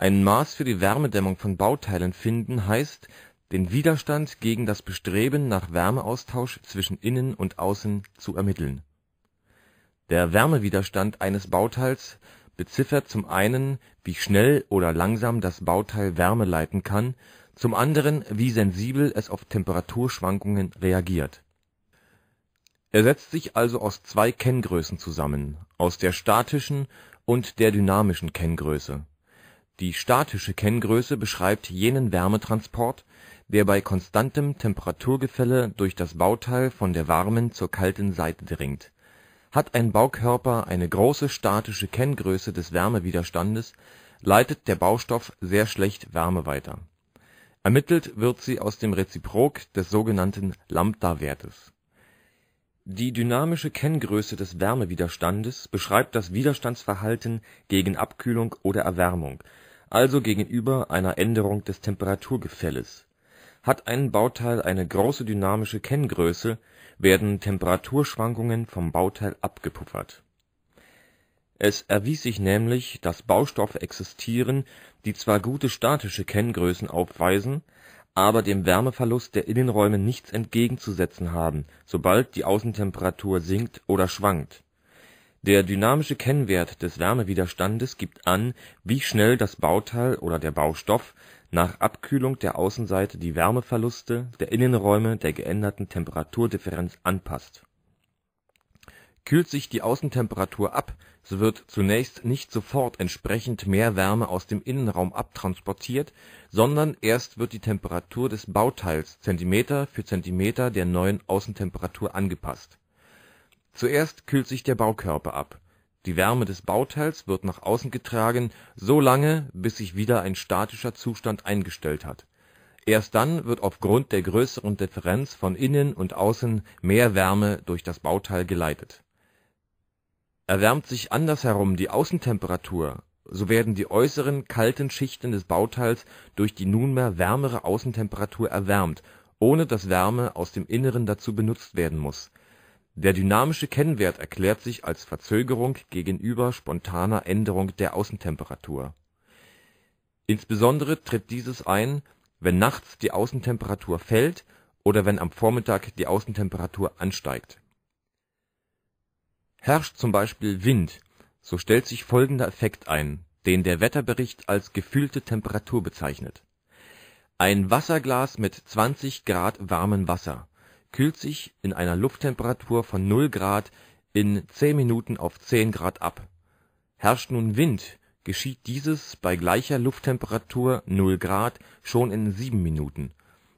Ein Maß für die Wärmedämmung von Bauteilen finden heißt, den Widerstand gegen das Bestreben nach Wärmeaustausch zwischen Innen und Außen zu ermitteln. Der Wärmewiderstand eines Bauteils beziffert zum einen, wie schnell oder langsam das Bauteil Wärme leiten kann, zum anderen, wie sensibel es auf Temperaturschwankungen reagiert. Er setzt sich also aus zwei Kenngrößen zusammen, aus der statischen und der dynamischen Kenngröße die statische Kenngröße beschreibt jenen Wärmetransport, der bei konstantem Temperaturgefälle durch das Bauteil von der warmen zur kalten Seite dringt. Hat ein Baukörper eine große statische Kenngröße des Wärmewiderstandes, leitet der Baustoff sehr schlecht Wärme weiter. Ermittelt wird sie aus dem Reziprok des sogenannten Lambda-Wertes. Die dynamische Kenngröße des Wärmewiderstandes beschreibt das Widerstandsverhalten gegen Abkühlung oder Erwärmung also gegenüber einer Änderung des Temperaturgefälles. Hat ein Bauteil eine große dynamische Kenngröße, werden Temperaturschwankungen vom Bauteil abgepuffert. Es erwies sich nämlich, dass Baustoffe existieren, die zwar gute statische Kenngrößen aufweisen, aber dem Wärmeverlust der Innenräume nichts entgegenzusetzen haben, sobald die Außentemperatur sinkt oder schwankt der dynamische Kennwert des Wärmewiderstandes gibt an, wie schnell das Bauteil oder der Baustoff nach Abkühlung der Außenseite die Wärmeverluste der Innenräume der geänderten Temperaturdifferenz anpasst. Kühlt sich die Außentemperatur ab, so wird zunächst nicht sofort entsprechend mehr Wärme aus dem Innenraum abtransportiert, sondern erst wird die Temperatur des Bauteils Zentimeter für Zentimeter der neuen Außentemperatur angepasst Zuerst kühlt sich der Baukörper ab, die Wärme des Bauteils wird nach außen getragen, so lange, bis sich wieder ein statischer Zustand eingestellt hat. Erst dann wird aufgrund der größeren Differenz von innen und außen mehr Wärme durch das Bauteil geleitet. Erwärmt sich andersherum die Außentemperatur, so werden die äußeren kalten Schichten des Bauteils durch die nunmehr wärmere Außentemperatur erwärmt, ohne dass Wärme aus dem Inneren dazu benutzt werden muss der dynamische Kennwert erklärt sich als Verzögerung gegenüber spontaner Änderung der Außentemperatur. Insbesondere tritt dieses ein, wenn nachts die Außentemperatur fällt oder wenn am Vormittag die Außentemperatur ansteigt. Herrscht zum Beispiel Wind, so stellt sich folgender Effekt ein, den der Wetterbericht als gefühlte Temperatur bezeichnet: Ein Wasserglas mit 20 Grad warmem Wasser kühlt sich in einer Lufttemperatur von 0 Grad in 10 Minuten auf 10 Grad ab. Herrscht nun Wind, geschieht dieses bei gleicher Lufttemperatur (0 Grad) schon in 7 Minuten,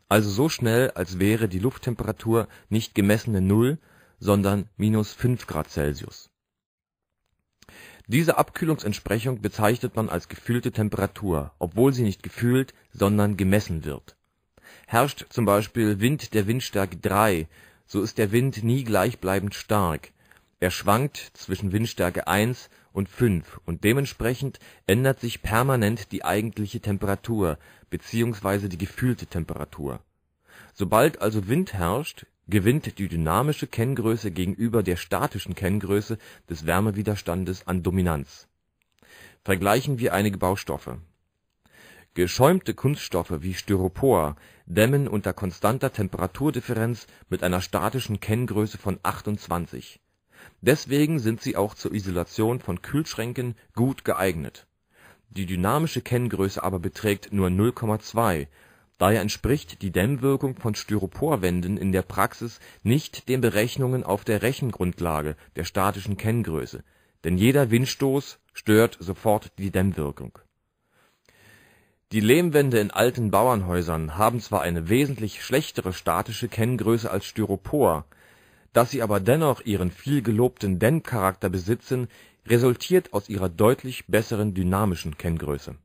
also so schnell, als wäre die Lufttemperatur nicht gemessene 0, sondern minus (-5 Grad Celsius. Diese Abkühlungsentsprechung bezeichnet man als gefühlte Temperatur, obwohl sie nicht gefühlt, sondern gemessen wird Herrscht zum Beispiel Wind der Windstärke 3, so ist der Wind nie gleichbleibend stark. Er schwankt zwischen Windstärke 1 und 5 und dementsprechend ändert sich permanent die eigentliche Temperatur bzw. die gefühlte Temperatur. Sobald also Wind herrscht, gewinnt die dynamische Kenngröße gegenüber der statischen Kenngröße des Wärmewiderstandes an Dominanz. Vergleichen wir einige Baustoffe Geschäumte Kunststoffe wie Styropor dämmen unter konstanter Temperaturdifferenz mit einer statischen Kenngröße von 28. Deswegen sind sie auch zur Isolation von Kühlschränken gut geeignet. Die dynamische Kenngröße aber beträgt nur 0,2, daher entspricht die Dämmwirkung von Styroporwänden in der Praxis nicht den Berechnungen auf der Rechengrundlage der statischen Kenngröße, denn jeder Windstoß stört sofort die Dämmwirkung die Lehmwände in alten Bauernhäusern haben zwar eine wesentlich schlechtere statische Kenngröße als Styropor, dass sie aber dennoch ihren vielgelobten Dämmcharakter besitzen, resultiert aus ihrer deutlich besseren dynamischen Kenngröße